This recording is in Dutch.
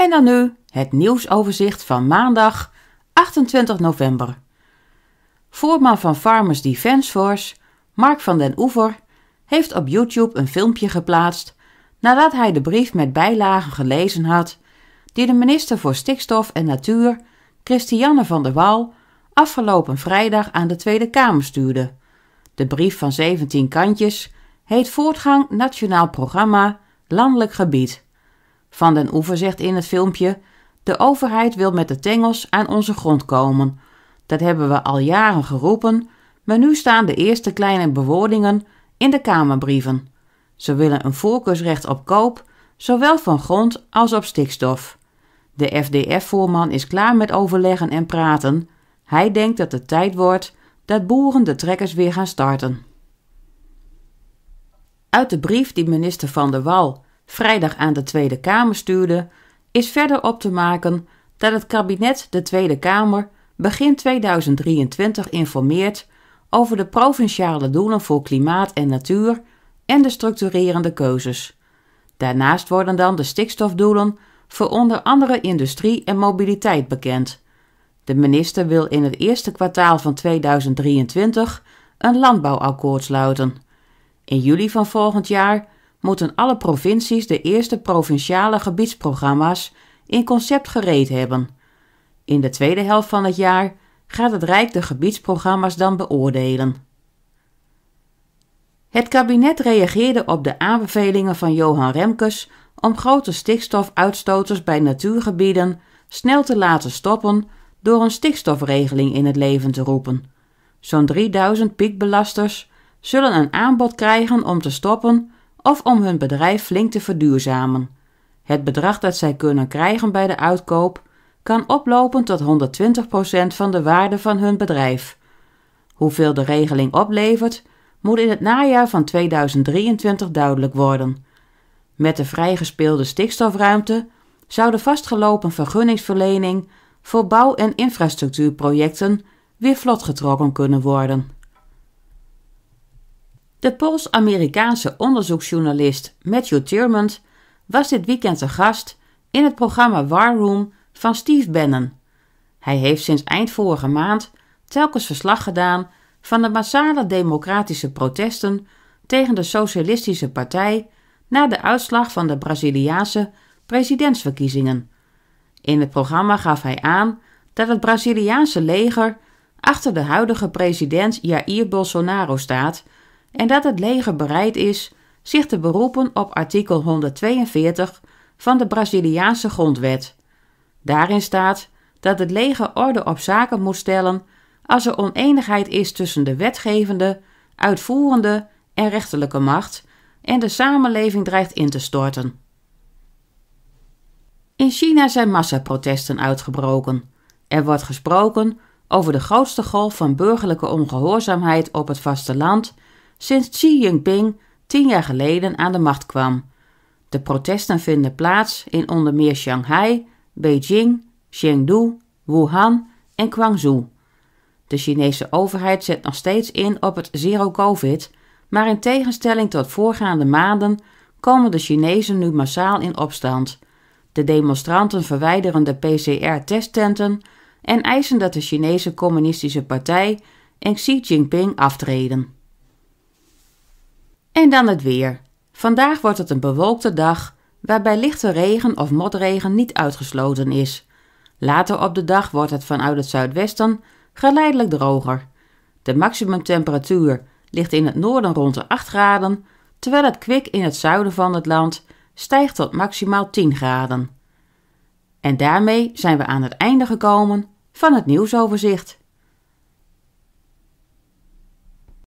En dan nu het nieuwsoverzicht van maandag 28 november. Voorman van Farmers Defence Force, Mark van den Oever, heeft op YouTube een filmpje geplaatst nadat hij de brief met bijlagen gelezen had die de minister voor Stikstof en Natuur, Christiane van der Waal afgelopen vrijdag aan de Tweede Kamer stuurde. De brief van 17 kantjes heet Voortgang Nationaal Programma Landelijk Gebied. Van den Oever zegt in het filmpje: De overheid wil met de tengels aan onze grond komen. Dat hebben we al jaren geroepen, maar nu staan de eerste kleine bewoordingen in de Kamerbrieven. Ze willen een voorkeursrecht op koop, zowel van grond als op stikstof. De FDF-voorman is klaar met overleggen en praten. Hij denkt dat het tijd wordt dat boeren de trekkers weer gaan starten. Uit de brief die minister Van der Wal vrijdag aan de Tweede Kamer stuurde, is verder op te maken dat het kabinet de Tweede Kamer begin 2023 informeert over de provinciale doelen voor klimaat en natuur en de structurerende keuzes. Daarnaast worden dan de stikstofdoelen voor onder andere industrie en mobiliteit bekend. De minister wil in het eerste kwartaal van 2023 een landbouwakkoord sluiten. In juli van volgend jaar moeten alle provincies de eerste provinciale gebiedsprogramma's in concept gereed hebben. In de tweede helft van het jaar gaat het Rijk de gebiedsprogramma's dan beoordelen. Het kabinet reageerde op de aanbevelingen van Johan Remkes om grote stikstofuitstoters bij natuurgebieden snel te laten stoppen door een stikstofregeling in het leven te roepen. Zo'n 3000 piekbelasters zullen een aanbod krijgen om te stoppen of om hun bedrijf flink te verduurzamen. Het bedrag dat zij kunnen krijgen bij de uitkoop kan oplopen tot 120% van de waarde van hun bedrijf. Hoeveel de regeling oplevert, moet in het najaar van 2023 duidelijk worden. Met de vrijgespeelde stikstofruimte zou de vastgelopen vergunningsverlening voor bouw- en infrastructuurprojecten weer vlot getrokken kunnen worden. De Pools-Amerikaanse onderzoeksjournalist Matthew Thurmond was dit weekend te gast in het programma War Room van Steve Bannon. Hij heeft sinds eind vorige maand telkens verslag gedaan van de massale democratische protesten tegen de Socialistische Partij na de uitslag van de Braziliaanse presidentsverkiezingen. In het programma gaf hij aan dat het Braziliaanse leger achter de huidige president Jair Bolsonaro staat en dat het leger bereid is zich te beroepen op artikel 142 van de Braziliaanse grondwet. Daarin staat dat het leger orde op zaken moet stellen als er oneenigheid is tussen de wetgevende, uitvoerende en rechterlijke macht en de samenleving dreigt in te storten. In China zijn massaprotesten uitgebroken. Er wordt gesproken over de grootste golf van burgerlijke ongehoorzaamheid op het vasteland sinds Xi Jinping tien jaar geleden aan de macht kwam. De protesten vinden plaats in onder meer Shanghai, Beijing, Chengdu, Wuhan en Guangzhou. De Chinese overheid zet nog steeds in op het zero-covid, maar in tegenstelling tot voorgaande maanden komen de Chinezen nu massaal in opstand. De demonstranten verwijderen de PCR-testtenten en eisen dat de Chinese Communistische Partij en Xi Jinping aftreden. En dan het weer. Vandaag wordt het een bewolkte dag waarbij lichte regen of motregen niet uitgesloten is. Later op de dag wordt het vanuit het zuidwesten geleidelijk droger. De maximumtemperatuur ligt in het noorden rond de 8 graden, terwijl het kwik in het zuiden van het land stijgt tot maximaal 10 graden. En daarmee zijn we aan het einde gekomen van het nieuwsoverzicht.